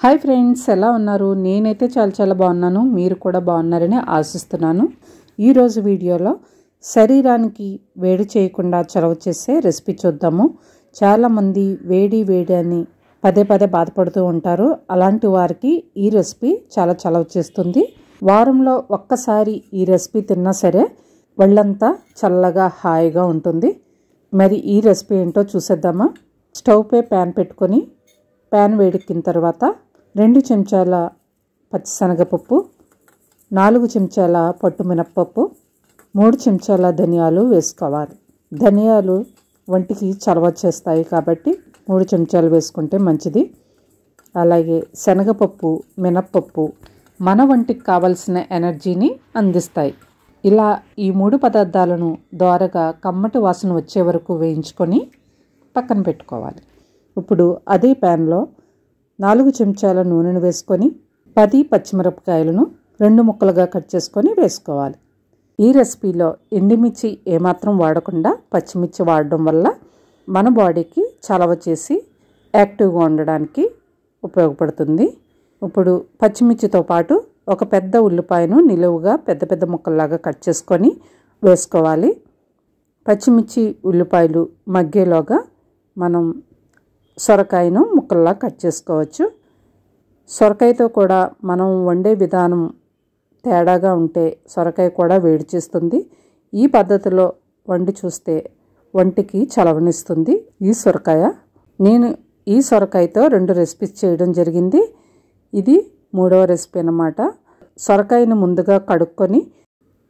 hi friends ఎలా ఉన్నారు నేనైతే చాలా చాలా బాగున్నాను మీరు కూడా బాగున్నారని ఆశిస్తున్నాను ఈరోజు వీడియోలో శరీరానికి వేడి చేయకుండా చలవ చేసే రెసిపీ చూద్దాము చాలామంది వేడి వేడి అని పదే పదే బాధపడుతూ ఉంటారు అలాంటి వారికి ఈ రెసిపీ చాలా చలవ చేస్తుంది వారంలో ఒక్కసారి ఈ రెసిపీ తిన్నా సరే వాళ్ళంతా చల్లగా హాయిగా ఉంటుంది మరి ఈ రెసిపీ ఏంటో చూసేద్దామా స్టవ్పై ప్యాన్ పెట్టుకొని ప్యాన్ వేడెక్కిన తర్వాత రెండు చెంచాల పచ్చిశనగపప్పు నాలుగు చెంచాల పట్టు మినప్పప్పు మూడు చెంచాల ధనియాలు వేసుకోవాలి ధనియాలు వంటికి చలవ చేస్తాయి కాబట్టి మూడు చెంచాలు వేసుకుంటే మంచిది అలాగే శనగపప్పు మినప్పప్పు మన వంటికి కావలసిన ఎనర్జీని అందిస్తాయి ఇలా ఈ మూడు పదార్థాలను ద్వారగా కమ్మటి వాసన వచ్చే వరకు వేయించుకొని పక్కన పెట్టుకోవాలి ఇప్పుడు అదే ప్యాన్లో నాలుగు చెంచాల నూనెను వేసుకొని పది పచ్చిమిరపకాయలను రెండు ముక్కలుగా కట్ చేసుకొని వేసుకోవాలి ఈ రెసిపీలో ఎండుమిర్చి ఏమాత్రం వాడకుండా పచ్చిమిర్చి వాడడం వల్ల మన బాడీకి చలవ చేసి యాక్టివ్గా ఉండడానికి ఉపయోగపడుతుంది ఇప్పుడు పచ్చిమిర్చితో పాటు ఒక పెద్ద ఉల్లిపాయను నిలువుగా పెద్ద పెద్ద ముక్కల్లాగా కట్ చేసుకొని వేసుకోవాలి పచ్చిమిర్చి ఉల్లిపాయలు మగ్గేలోగా మనం సొరకాయను ముక్కల్లా కట్ చేసుకోవచ్చు సొరకాయతో కూడా మనం వండే విధానం తేడాగా ఉంటే సొరకాయ కూడా వేడి చేస్తుంది ఈ పద్ధతిలో వండి చూస్తే వంటికి చలవనిస్తుంది ఈ సొరకాయ నేను ఈ సొరకాయతో రెండు రెసిపీస్ చేయడం జరిగింది ఇది మూడవ రెసిపీ అన్నమాట సొరకాయను ముందుగా కడుక్కొని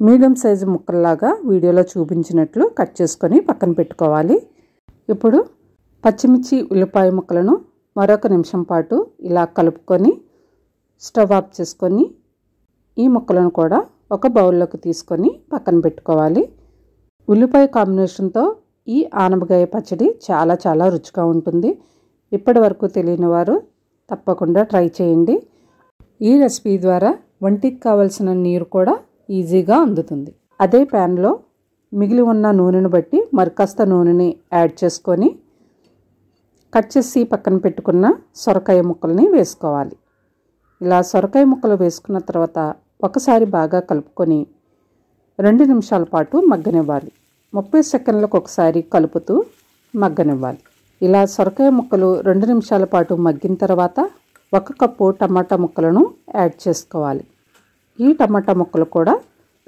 మీడియం సైజు ముక్కల్లాగా వీడియోలో చూపించినట్లు కట్ చేసుకొని పక్కన పెట్టుకోవాలి ఇప్పుడు పచ్చిమిర్చి ఉల్లిపాయ ముక్కలను మరొక నిమిషం పాటు ఇలా కలుపుకొని స్టవ్ ఆఫ్ చేసుకొని ఈ ముక్కలను కూడా ఒక బౌల్లోకి తీసుకొని పక్కన పెట్టుకోవాలి ఉల్లిపాయ కాంబినేషన్తో ఈ ఆనపకాయ పచ్చడి చాలా చాలా రుచిగా ఉంటుంది ఇప్పటి వరకు తెలియని వారు తప్పకుండా ట్రై చేయండి ఈ రెసిపీ ద్వారా వంటికి కావలసిన నీరు కూడా ఈజీగా అందుతుంది అదే ప్యాన్లో మిగిలి ఉన్న నూనెను బట్టి మరికాస్త నూనెని యాడ్ చేసుకొని కట్ చేసి పక్కన పెట్టుకున్న సొరకాయ ముక్కల్ని వేసుకోవాలి ఇలా సొరకాయ ముక్కలు వేసుకున్న తర్వాత ఒకసారి బాగా కలుపుకొని రెండు నిమిషాల పాటు మగ్గనివ్వాలి ముప్పై సెకండ్లకు ఒకసారి కలుపుతూ మగ్గనివ్వాలి ఇలా సొరకాయ ముక్కలు రెండు నిమిషాల పాటు మగ్గిన తర్వాత ఒక కప్పు టమాటా ముక్కలను యాడ్ చేసుకోవాలి ఈ టమాటా ముక్కలు కూడా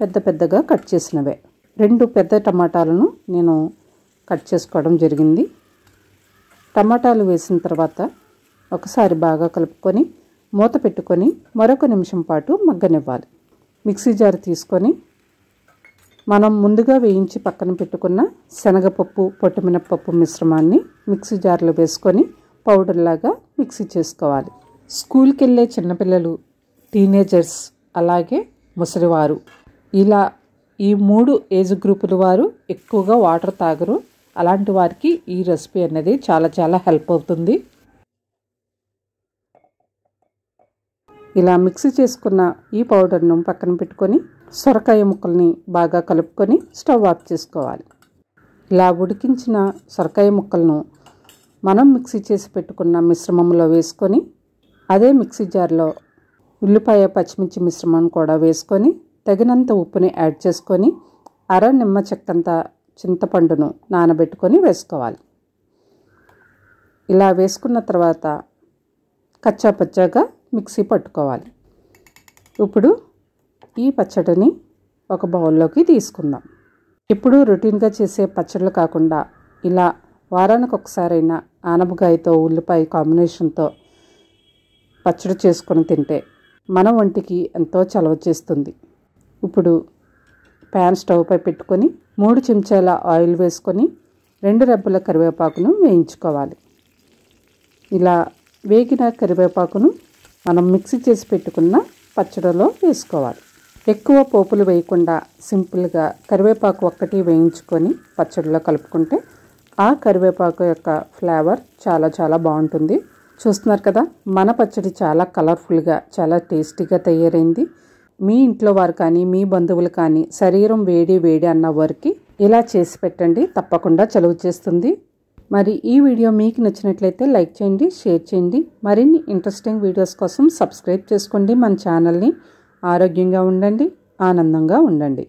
పెద్ద పెద్దగా కట్ చేసినవే రెండు పెద్ద టమాటాలను నేను కట్ చేసుకోవడం జరిగింది టమాటాలు వేసిన తర్వాత ఒకసారి బాగా కలుపుకొని మూత పెట్టుకొని మరొక నిమిషం పాటు మగ్గనివ్వాలి మిక్సీ జార్ తీసుకొని మనం ముందుగా వేయించి పక్కన పెట్టుకున్న శనగపప్పు పొట్టుమినపప్పు మిశ్రమాన్ని మిక్సీ జార్లో వేసుకొని పౌడర్లాగా మిక్సీ చేసుకోవాలి స్కూల్కి వెళ్ళే చిన్నపిల్లలు టీనేజర్స్ అలాగే ముసలివారు ఇలా ఈ మూడు ఏజ్ గ్రూపుల వారు ఎక్కువగా వాటర్ తాగరు అలాంటి వారికి ఈ రెసిపీ అనేది చాలా చాలా హెల్ప్ అవుతుంది ఇలా మిక్సీ చేసుకున్న ఈ పౌడర్ను పక్కన పెట్టుకొని సొరకాయ ముక్కల్ని బాగా కలుపుకొని స్టవ్ ఆఫ్ చేసుకోవాలి ఇలా ఉడికించిన సొరకాయ ముక్కలను మనం మిక్సీ చేసి పెట్టుకున్న మిశ్రమంలో వేసుకొని అదే మిక్సీ జార్లో ఉల్లిపాయ పచ్చిమిర్చి మిశ్రమం కూడా వేసుకొని తగినంత ఉప్పుని యాడ్ చేసుకొని అర నిమ్మ చెక్కంతా చింతపండును నానబెట్టుకొని వేసుకోవాలి ఇలా వేసుకున్న తర్వాత కచ్చాపచ్చాగా మిక్సీ పట్టుకోవాలి ఇప్పుడు ఈ పచ్చడిని ఒక బౌల్లోకి తీసుకుందాం ఇప్పుడు రొటీన్గా చేసే పచ్చళ్ళు కాకుండా ఇలా వారానికి ఒకసారైనా ఆనపకాయతో ఉల్లిపాయ కాంబినేషన్తో పచ్చడి చేసుకొని తింటే మన ఒంటికి ఎంతో చలవ చేస్తుంది ఇప్పుడు ప్యాన్ స్టవ్పై పెట్టుకొని మూడు చెంచాల ఆయిల్ వేసుకొని రెండు రెబ్బల కరివేపాకును వేయించుకోవాలి ఇలా వేగిన కరివేపాకును మనం మిక్సీ చేసి పెట్టుకున్న పచ్చడిలో వేసుకోవాలి ఎక్కువ పోపులు వేయకుండా సింపుల్గా కరివేపాకు ఒక్కటి వేయించుకొని పచ్చడిలో కలుపుకుంటే ఆ కరివేపాకు యొక్క ఫ్లేవర్ చాలా చాలా బాగుంటుంది చూస్తున్నారు కదా మన పచ్చడి చాలా కలర్ఫుల్గా చాలా టేస్టీగా తయారైంది మీ ఇంట్లో వారు కానీ మీ బంధువులు కానీ శరీరం వేడి వేడి అన్న వారికి ఇలా చేసి పెట్టండి తప్పకుండా చలువు చేస్తుంది మరి ఈ వీడియో మీకు నచ్చినట్లయితే లైక్ చేయండి షేర్ చేయండి మరిన్ని ఇంట్రెస్టింగ్ వీడియోస్ కోసం సబ్స్క్రైబ్ చేసుకోండి మన ఛానల్ని ఆరోగ్యంగా ఉండండి ఆనందంగా ఉండండి